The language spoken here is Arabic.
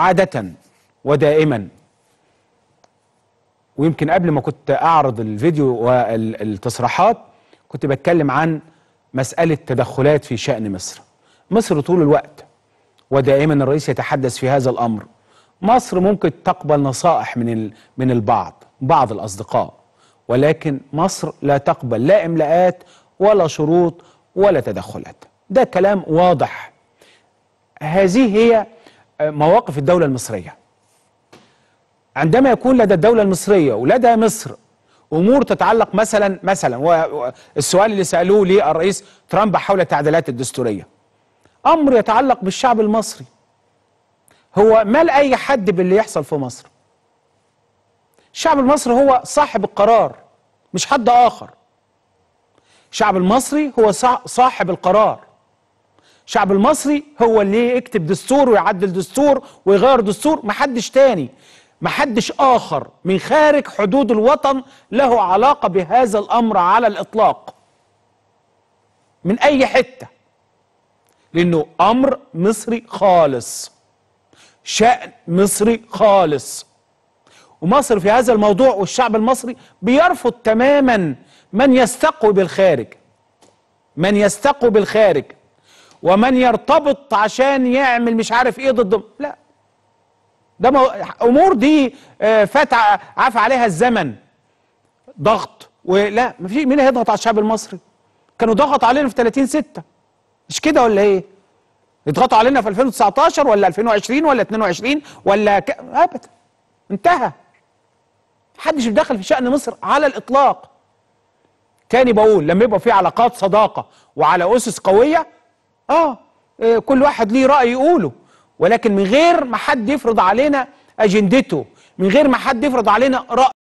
عادة ودائما ويمكن قبل ما كنت أعرض الفيديو والتصريحات كنت بتكلم عن مسألة تدخلات في شأن مصر مصر طول الوقت ودائما الرئيس يتحدث في هذا الأمر مصر ممكن تقبل نصائح من من البعض بعض الأصدقاء ولكن مصر لا تقبل لا إملاءات ولا شروط ولا تدخلات ده كلام واضح هذه هي مواقف الدولة المصرية عندما يكون لدى الدولة المصرية ولدى مصر امور تتعلق مثلا مثلا والسؤال اللي سالوه لي الرئيس ترامب حول التعديلات الدستوريه امر يتعلق بالشعب المصري هو مال اي حد باللي يحصل في مصر الشعب المصري هو صاحب القرار مش حد اخر الشعب المصري هو صاحب القرار الشعب المصري هو اللي يكتب دستور ويعدل دستور ويغير دستور محدش تاني محدش آخر من خارج حدود الوطن له علاقة بهذا الأمر على الإطلاق من أي حتة لأنه أمر مصري خالص شأن مصري خالص ومصر في هذا الموضوع والشعب المصري بيرفض تماما من يستقوي بالخارج من يستقوي بالخارج ومن يرتبط عشان يعمل مش عارف ايه ضد لا ده مو... امور دي آه، فات عفى عليها الزمن ضغط ولا ما في مين هيضغط على الشعب المصري كانوا ضغط علينا في 30 6 مش كده ولا ايه يضغطوا علينا في 2019 ولا 2020 ولا 22 ولا ك... ابدا انتهى محدش بيدخل في شأن مصر على الإطلاق تاني بقول لما يبقى في علاقات صداقة وعلى أسس قوية آه،, اه كل واحد ليه رأي يقوله ولكن من غير ما حد يفرض علينا أجندته من غير ما حد يفرض علينا رأي